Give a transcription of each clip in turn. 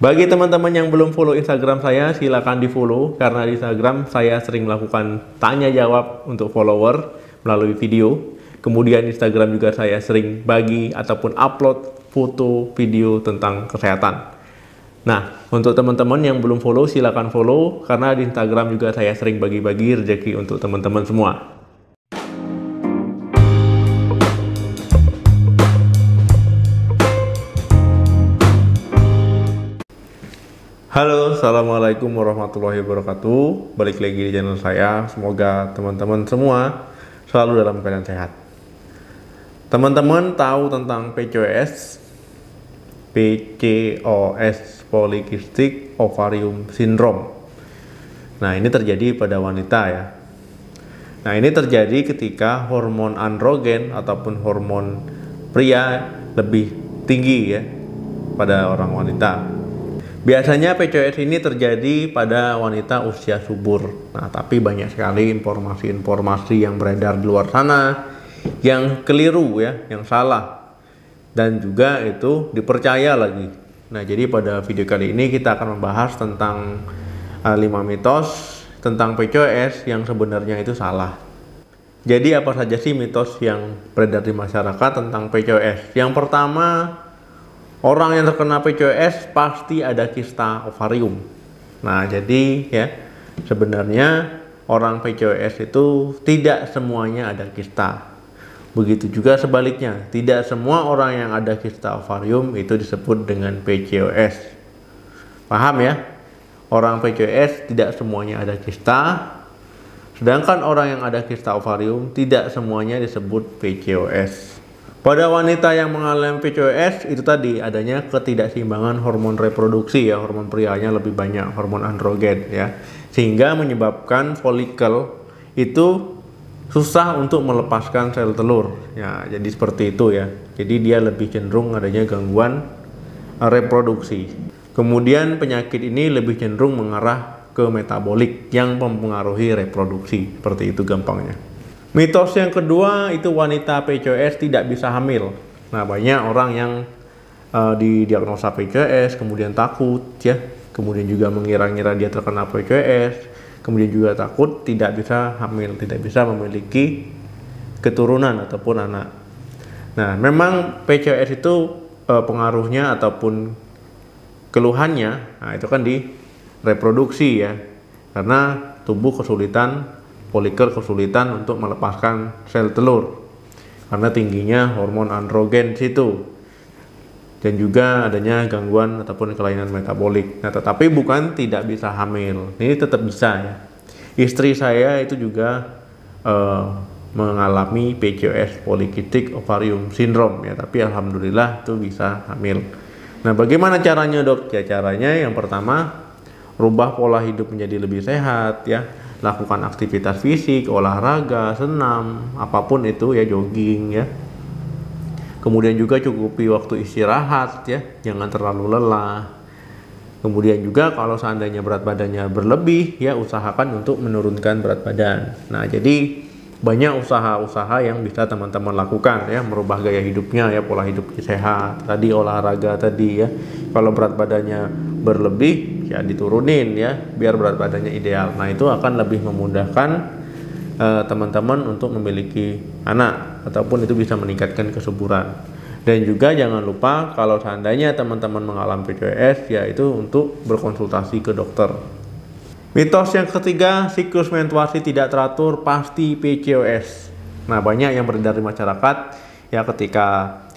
Bagi teman-teman yang belum follow Instagram saya, silakan di follow karena di Instagram saya sering melakukan tanya jawab untuk follower melalui video. Kemudian Instagram juga saya sering bagi ataupun upload foto, video tentang kesehatan. Nah, untuk teman-teman yang belum follow, silakan follow karena di Instagram juga saya sering bagi-bagi rezeki untuk teman-teman semua. Halo, assalamualaikum warahmatullahi wabarakatuh. Balik lagi di channel saya. Semoga teman-teman semua selalu dalam keadaan sehat. Teman-teman tahu tentang PCOS? PCOS Polycystic Ovarium Syndrome. Nah, ini terjadi pada wanita ya. Nah, ini terjadi ketika hormon androgen ataupun hormon pria lebih tinggi ya pada orang wanita. Biasanya PCOS ini terjadi pada wanita usia subur. Nah, tapi banyak sekali informasi-informasi yang beredar di luar sana yang keliru ya, yang salah. Dan juga itu dipercaya lagi. Nah, jadi pada video kali ini kita akan membahas tentang uh, eh, 5 mitos tentang PCOS yang sebenarnya itu salah. Jadi apa saja sih mitos yang beredar di masyarakat tentang PCOS? Yang pertama, Orang yang terkena PCOS pasti ada kista ovarium. Nah, jadi ya sebenarnya orang PCOS itu tidak semuanya ada kista. Begitu juga sebaliknya, tidak semua orang yang ada kista ovarium itu disebut dengan PCOS. Paham ya? Orang PCOS tidak semuanya ada kista, sedangkan orang yang ada kista ovarium tidak semuanya disebut PCOS. Pada wanita yang mengalami PCOS itu tadi adanya ketidakseimbangan hormon reproduksi ya, hormon prianya lebih banyak hormon androgen ya. Sehingga menyebabkan folikel itu susah untuk melepaskan sel telur. Ya, jadi seperti itu ya. Jadi dia lebih cenderung adanya gangguan reproduksi. Kemudian penyakit ini lebih cenderung mengarah ke metabolik yang mempengaruhi reproduksi. Seperti itu gampangnya. Mitos yang kedua itu wanita PCOS tidak bisa hamil. Nah, banyak orang yang uh, didiagnosa PCOS kemudian takut ya, kemudian juga mengira-ngira dia terkena PCOS, kemudian juga takut tidak bisa hamil, tidak bisa memiliki keturunan ataupun anak. Nah, memang PCOS itu uh, pengaruhnya ataupun keluhannya, nah itu kan di reproduksi ya, karena tubuh kesulitan poliker kesulitan untuk melepaskan sel telur karena tingginya hormon androgen situ dan juga adanya gangguan ataupun kelainan metabolik. Nah, tetapi bukan tidak bisa hamil. Ini tetap bisa ya. Istri saya itu juga uh, mengalami PCOS polikistik ovarium syndrome ya, tapi alhamdulillah itu bisa hamil. Nah, bagaimana caranya, Dok? Ya, caranya yang pertama rubah pola hidup menjadi lebih sehat ya lakukan aktivitas fisik, olahraga, senam, apapun itu ya jogging ya. Kemudian juga cukupi waktu istirahat ya, jangan terlalu lelah. Kemudian juga kalau seandainya berat badannya berlebih ya usahakan untuk menurunkan berat badan. Nah, jadi banyak usaha-usaha yang bisa teman-teman lakukan ya merubah gaya hidupnya ya pola hidup sehat tadi olahraga tadi ya kalau berat badannya berlebih ya diturunin ya biar berat badannya ideal. Nah itu akan lebih memudahkan eh, teman-teman untuk memiliki anak ataupun itu bisa meningkatkan kesuburan. Dan juga jangan lupa kalau seandainya teman-teman mengalami PCOS yaitu untuk berkonsultasi ke dokter. Mitos yang ketiga, siklus menstruasi tidak teratur pasti PCOS. Nah, banyak yang beredar di masyarakat ya ketika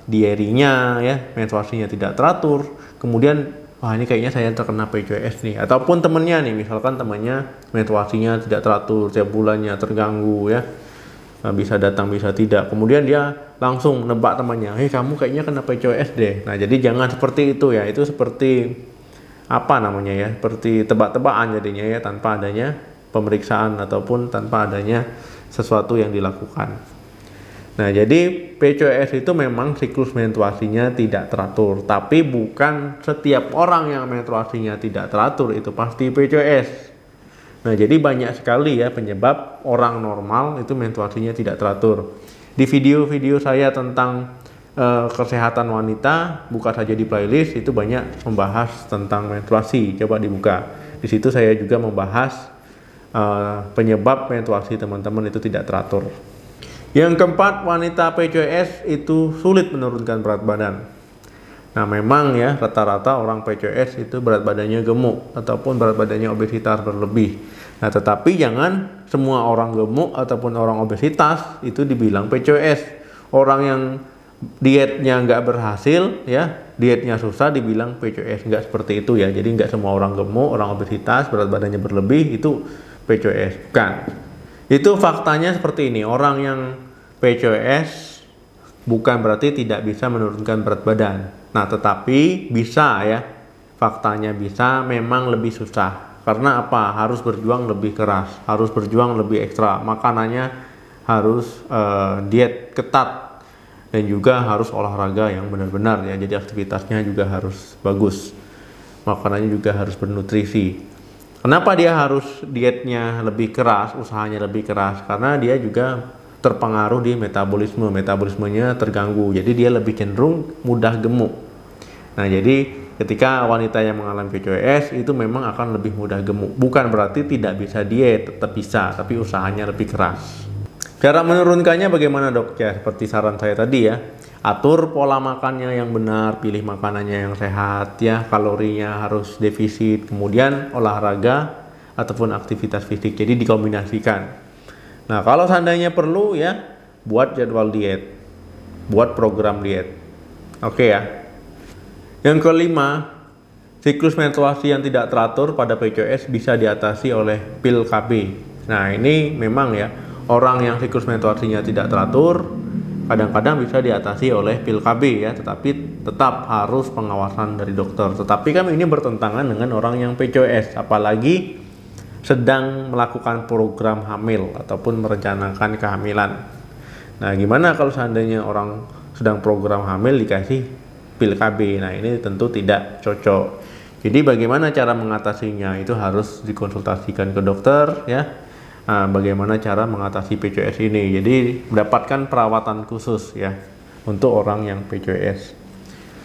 diarinya ya menstruasinya tidak teratur, kemudian wah ini kayaknya saya terkena PCOS nih ataupun temennya nih misalkan temannya menstruasinya tidak teratur tiap bulannya terganggu ya eh, bisa datang bisa tidak kemudian dia langsung nebak temannya hei eh, kamu kayaknya kena PCOS deh nah jadi jangan seperti itu ya itu seperti apa namanya ya seperti tebak-tebakan jadinya ya tanpa adanya pemeriksaan ataupun tanpa adanya sesuatu yang dilakukan Nah, jadi PCOS itu memang siklus menstruasinya tidak teratur, tapi bukan setiap orang yang menstruasinya tidak teratur itu pasti PCOS. Nah, jadi banyak sekali ya penyebab orang normal itu menstruasinya tidak teratur. Di video-video saya tentang e, kesehatan wanita, buka saja di playlist itu banyak membahas tentang menstruasi. Coba dibuka. Di situ saya juga membahas e, penyebab menstruasi teman-teman itu tidak teratur. Yang keempat, wanita PCOS itu sulit menurunkan berat badan. Nah, memang ya rata-rata orang PCOS itu berat badannya gemuk ataupun berat badannya obesitas berlebih. Nah, tetapi jangan semua orang gemuk ataupun orang obesitas itu dibilang PCOS. Orang yang dietnya nggak berhasil ya, dietnya susah dibilang PCOS nggak seperti itu ya. Jadi nggak semua orang gemuk, orang obesitas, berat badannya berlebih itu PCOS. Bukan. Itu faktanya seperti ini. Orang yang PCOS bukan berarti tidak bisa menurunkan berat badan. Nah, tetapi bisa ya. Faktanya bisa memang lebih susah. Karena apa? Harus berjuang lebih keras, harus berjuang lebih ekstra. Makanannya harus uh, diet ketat dan juga harus olahraga yang benar-benar ya. Jadi aktivitasnya juga harus bagus. Makanannya juga harus bernutrisi. Kenapa dia harus dietnya lebih keras, usahanya lebih keras? Karena dia juga terpengaruh di metabolisme metabolismenya terganggu jadi dia lebih cenderung mudah gemuk nah jadi ketika wanita yang mengalami PCOS itu memang akan lebih mudah gemuk bukan berarti tidak bisa diet tetap bisa tapi usahanya lebih keras cara menurunkannya bagaimana dok ya seperti saran saya tadi ya atur pola makannya yang benar, pilih makanannya yang sehat ya, kalorinya harus defisit, kemudian olahraga ataupun aktivitas fisik. Jadi dikombinasikan. Nah, kalau seandainya perlu ya buat jadwal diet, buat program diet. Oke ya. Yang kelima, siklus menstruasi yang tidak teratur pada PCOS bisa diatasi oleh pil KB. Nah, ini memang ya, orang yang siklus menstruasinya tidak teratur kadang-kadang bisa diatasi oleh pil KB ya, tetapi tetap harus pengawasan dari dokter. Tetapi kan ini bertentangan dengan orang yang PCOS, apalagi sedang melakukan program hamil ataupun merencanakan kehamilan. Nah, gimana kalau seandainya orang sedang program hamil dikasih pil KB? Nah, ini tentu tidak cocok. Jadi bagaimana cara mengatasinya? Itu harus dikonsultasikan ke dokter ya. Nah, bagaimana cara mengatasi PCOS ini? Jadi mendapatkan perawatan khusus ya untuk orang yang PCOS.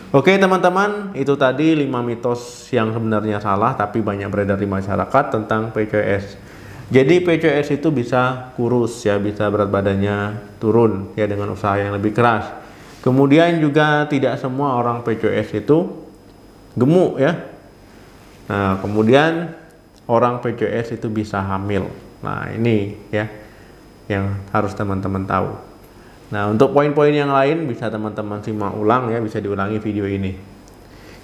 Oke teman-teman, itu tadi 5 mitos yang sebenarnya salah tapi banyak beredar di masyarakat tentang PCOS. Jadi PCOS itu bisa kurus ya, bisa berat badannya turun ya dengan usaha yang lebih keras. Kemudian juga tidak semua orang PCOS itu gemuk ya. Nah, kemudian orang PCOS itu bisa hamil. Nah, ini ya yang harus teman-teman tahu. Nah, untuk poin-poin yang lain bisa teman-teman simak ulang ya, bisa diulangi video ini.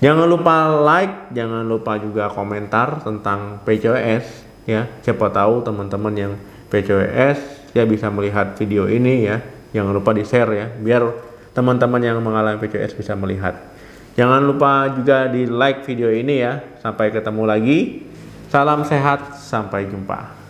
Jangan lupa like, jangan lupa juga komentar tentang PCOS ya. Siapa tahu teman-teman yang PCOS ya bisa melihat video ini ya. Jangan lupa di-share ya, biar teman-teman yang mengalami PCOS bisa melihat. Jangan lupa juga di like video ini ya. Sampai ketemu lagi. Salam sehat, sampai jumpa.